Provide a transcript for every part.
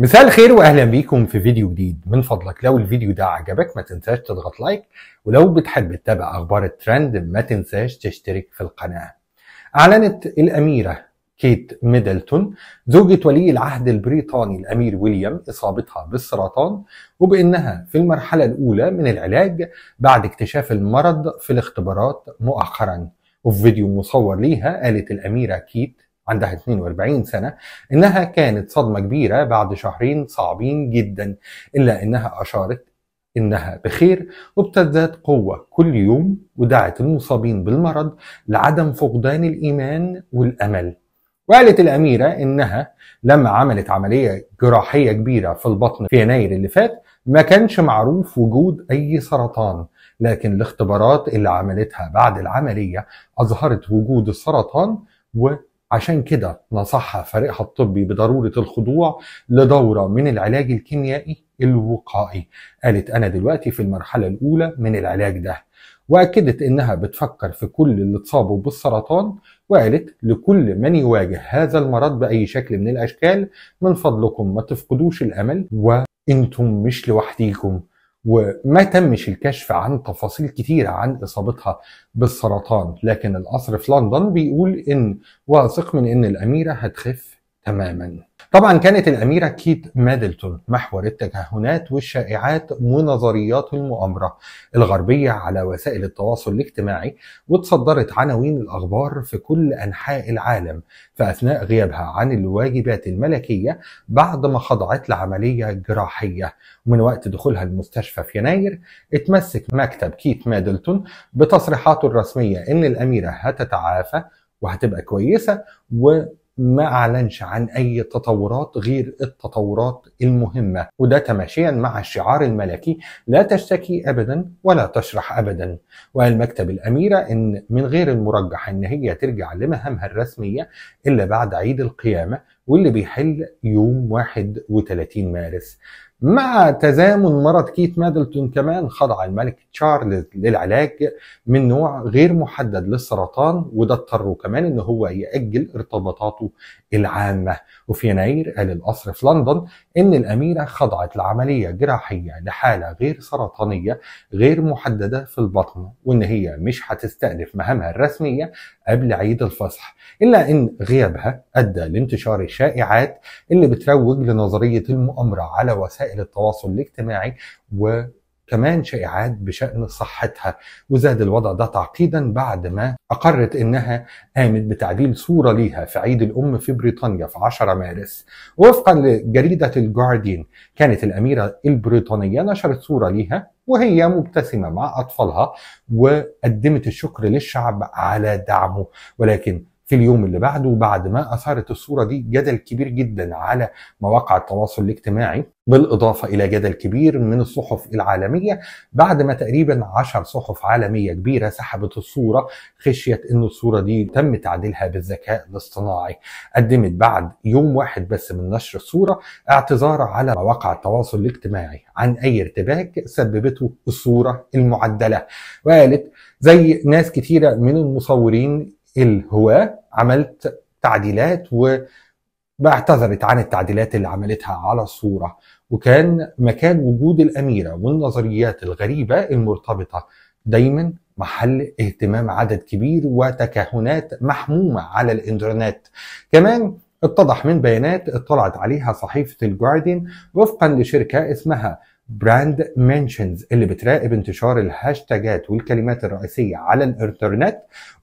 مساء الخير واهلا بيكم في فيديو جديد من فضلك لو الفيديو ده عجبك ما تنساش تضغط لايك ولو بتحب تتابع اخبار الترند ما تنساش تشترك في القناة اعلنت الاميرة كيت ميدلتون زوجة ولي العهد البريطاني الامير ويليام اصابتها بالسرطان وبانها في المرحلة الاولى من العلاج بعد اكتشاف المرض في الاختبارات مؤخرا وفي فيديو مصور ليها قالت الاميرة كيت عندها 42 سنة إنها كانت صدمة كبيرة بعد شهرين صعبين جدا إلا إنها أشارت إنها بخير وابتدت قوة كل يوم ودعت المصابين بالمرض لعدم فقدان الإيمان والأمل وقالت الأميرة إنها لما عملت عملية جراحية كبيرة في البطن في يناير اللي فات ما كانش معروف وجود أي سرطان لكن الاختبارات اللي عملتها بعد العملية أظهرت وجود السرطان و عشان كده نصحها فريقها الطبي بضرورة الخضوع لدورة من العلاج الكيميائي الوقائي قالت أنا دلوقتي في المرحلة الأولى من العلاج ده وأكدت إنها بتفكر في كل اللي اتصابوا بالسرطان وقالت لكل من يواجه هذا المرض بأي شكل من الأشكال من فضلكم ما تفقدوش الأمل وإنتم مش لوحديكم وما تمش الكشف عن تفاصيل كتيرة عن إصابتها بالسرطان لكن القصر في لندن بيقول إن واثق من إن الأميرة هتخف تماما طبعا كانت الأميرة كيت مادلتون محور التكهنات والشائعات ونظريات المؤامرة الغربية على وسائل التواصل الاجتماعي وتصدرت عناوين الأخبار في كل أنحاء العالم فأثناء غيابها عن الواجبات الملكية بعد ما خضعت لعملية جراحية ومن وقت دخولها المستشفى في يناير اتمسك مكتب كيت مادلتون بتصريحاته الرسمية إن الأميرة هتتعافى وهتبقى كويسة و ما أعلنش عن أي تطورات غير التطورات المهمة وده تماشيا مع الشعار الملكي لا تشتكي أبدا ولا تشرح أبدا وقال مكتب الأميرة إن من غير المرجح إن هي ترجع لمهامها الرسمية إلا بعد عيد القيامة واللي بيحل يوم 31 مارس مع تزامن مرض كيت مادلتون كمان خضع الملك تشارلز للعلاج من نوع غير محدد للسرطان وده اضطره كمان ان هو يأجل ارتباطاته العامة وفي يناير قال القصر في لندن ان الأميرة خضعت لعملية جراحية لحالة غير سرطانية غير محددة في البطن وان هي مش هتستأنف مهامها الرسمية قبل عيد الفصح إلا ان غيابها أدى لانتشار الشائعات اللي بتروج لنظرية المؤامرة على وسائل وسائل التواصل الاجتماعي و كمان شائعات بشأن صحتها وزاد الوضع ده تعقيدا بعد ما أقرت إنها قامت بتعديل صورة ليها في عيد الأم في بريطانيا في 10 مارس وفقا لجريدة الجارديان كانت الأميرة البريطانية نشرت صورة ليها وهي مبتسمة مع أطفالها وقدمت الشكر للشعب على دعمه ولكن في اليوم اللي بعده بعد ما اثارت الصوره دي جدل كبير جدا على مواقع التواصل الاجتماعي بالاضافه الى جدل كبير من الصحف العالميه بعد ما تقريبا 10 صحف عالميه كبيره سحبت الصوره خشيه ان الصوره دي تم تعديلها بالذكاء الاصطناعي قدمت بعد يوم واحد بس من نشر الصوره اعتذار على مواقع التواصل الاجتماعي عن اي ارتباك سببته الصوره المعدله وقالت زي ناس كتيره من المصورين الهواة عملت تعديلات واعتذرت عن التعديلات اللي عملتها على الصورة وكان مكان وجود الأميرة والنظريات الغريبة المرتبطة دايما محل اهتمام عدد كبير وتكهنات محمومة على الإنترنت كمان اتضح من بيانات اطلعت عليها صحيفة الجاردين وفقا لشركة اسمها براند منشنز اللي بتراقب انتشار الهاشتاجات والكلمات الرئيسية على الانترنت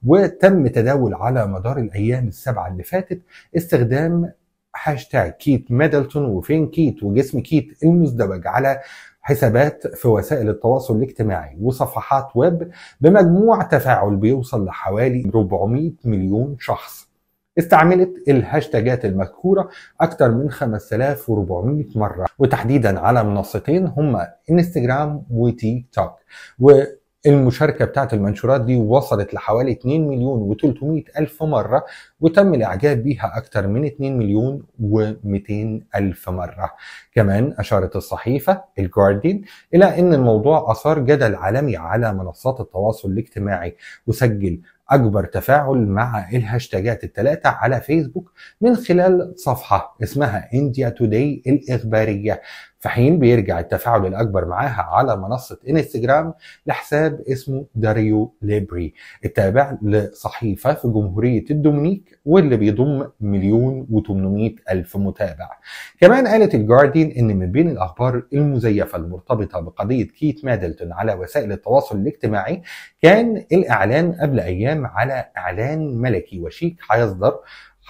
وتم تداول على مدار الأيام السبعة اللي فاتت استخدام هاشتاج كيت ميدلتون وفين كيت وجسم كيت المزدوج على حسابات في وسائل التواصل الاجتماعي وصفحات ويب بمجموع تفاعل بيوصل لحوالي 400 مليون شخص استعملت الهاشتاجات المذكورة أكثر من 5400 مرة وتحديدا على منصتين هما انستجرام وتيك توك والمشاركة بتاعت المنشورات دي وصلت لحوالي 2 مليون و 300 ألف مرة وتم الإعجاب بيها أكثر من 2 مليون و 200 ألف مرة كمان أشارت الصحيفة الجارديان إلى أن الموضوع أثار جدل عالمي على منصات التواصل الاجتماعي وسجل أكبر تفاعل مع الهاشتاجات الثلاثة على فيسبوك من خلال صفحة اسمها انديا توداي الإخبارية في حين بيرجع التفاعل الأكبر معاها على منصة انستجرام لحساب اسمه داريو ليبري التابع لصحيفة في جمهورية الدومينيك واللي بيضم مليون و800 ألف متابع كمان قالت الجارديان إن من بين الأخبار المزيفة المرتبطة بقضية كيت مادلتون على وسائل التواصل الاجتماعي كان الإعلان قبل أيام على إعلان ملكي وشيك هيصدر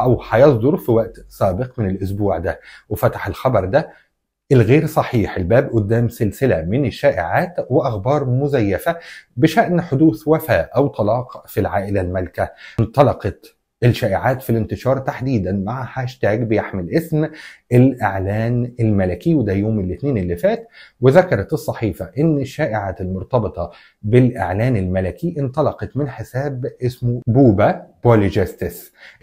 أو هيصدر في وقت سابق من الأسبوع ده وفتح الخبر ده الغير صحيح الباب قدام سلسلة من الشائعات وأخبار مزيفة بشأن حدوث وفاة أو طلاق في العائلة المالكة انطلقت الشائعات في الانتشار تحديدا مع هاشتاج بيحمل اسم الإعلان الملكي وده يوم الاثنين اللي فات وذكرت الصحيفة إن الشائعات المرتبطة بالإعلان الملكي انطلقت من حساب اسمه بوبا بولي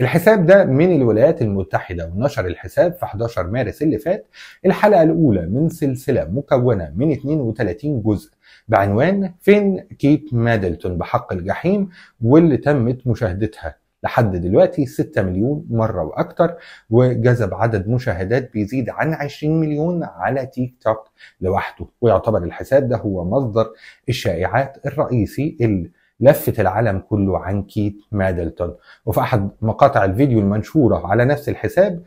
الحساب ده من الولايات المتحدة ونشر الحساب في 11 مارس اللي فات الحلقة الأولى من سلسلة مكونة من 32 جزء بعنوان فين كيت مادلتون بحق الجحيم واللي تمت مشاهدتها لحد دلوقتي 6 مليون مرة وأكتر وجذب عدد مشاهدات بيزيد عن 20 مليون على تيك توك لوحده ويعتبر الحساب ده هو مصدر الشائعات الرئيسي اللي لفت العالم كله عن كيت مادلتون وفي أحد مقاطع الفيديو المنشورة على نفس الحساب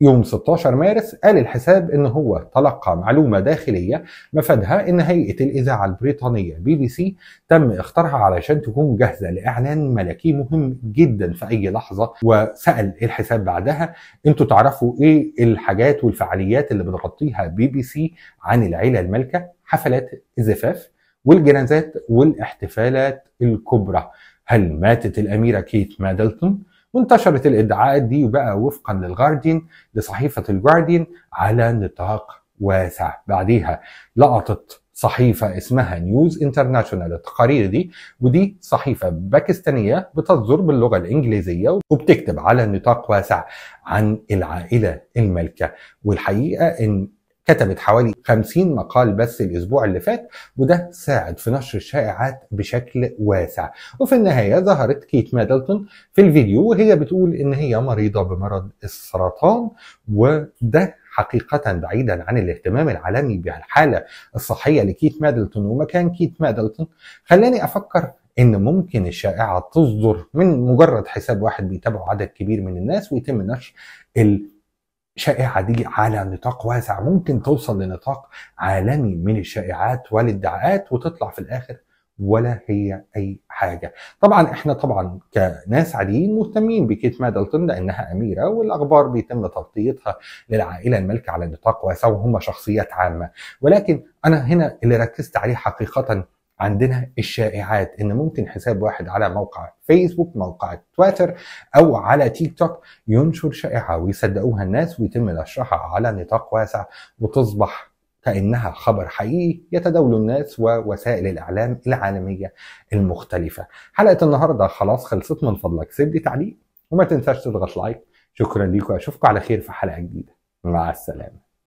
يوم 16 مارس قال الحساب ان هو تلقى معلومة داخلية مفادها ان هيئة الاذاعة البريطانية بي بي سي تم اختارها علشان تكون جاهزة لاعلان ملكي مهم جدا في اي لحظة وسأل الحساب بعدها انتوا تعرفوا ايه الحاجات والفعاليات اللي بتغطيها بي بي سي عن العيلة المالكة حفلات الزفاف والجنازات والاحتفالات الكبرى هل ماتت الاميرة كيت مادلتون؟ وانتشرت الادعاءات دي بقى وفقا للجارديان لصحيفه الجارديان على نطاق واسع بعديها لقطت صحيفة اسمها نيوز انترناشونال التقارير دي ودي صحيفة باكستانية بتصدر باللغة الإنجليزية وبتكتب على نطاق واسع عن العائلة المالكة والحقيقة إن كتبت حوالي 50 مقال بس الأسبوع اللي فات وده ساعد في نشر الشائعات بشكل واسع وفي النهاية ظهرت كيت ميدلتون في الفيديو وهي بتقول إن هي مريضة بمرض السرطان وده حقيقة بعيدا عن الاهتمام العالمي بالحالة الصحية لكيت مادلتون ومكان كيت مادلتون خلاني أفكر إن ممكن الشائعة تصدر من مجرد حساب واحد بيتابعه عدد كبير من الناس ويتم نشر شائعة دي على نطاق واسع ممكن توصل لنطاق عالمي من الشائعات والادعاءات وتطلع في الآخر ولا هي أي حاجة طبعا إحنا طبعا كناس عاديين مهتمين بكيت مادلتون لأنها أميرة والأخبار بيتم تغطيتها للعائلة المالكة على نطاق واسع وهم شخصيات عامة ولكن أنا هنا اللي ركزت عليه حقيقة عندنا الشائعات ان ممكن حساب واحد على موقع فيسبوك موقع تويتر او على تيك توك ينشر شائعه ويصدقوها الناس ويتم نشرها على نطاق واسع وتصبح كانها خبر حقيقي يتداول الناس ووسائل الاعلام العالميه المختلفه. حلقه النهارده خلاص خلصت من فضلك سيب لي تعليق وما تنساش تضغط لايك شكرا ليكم اشوفكم على خير في حلقه جديده مع السلامه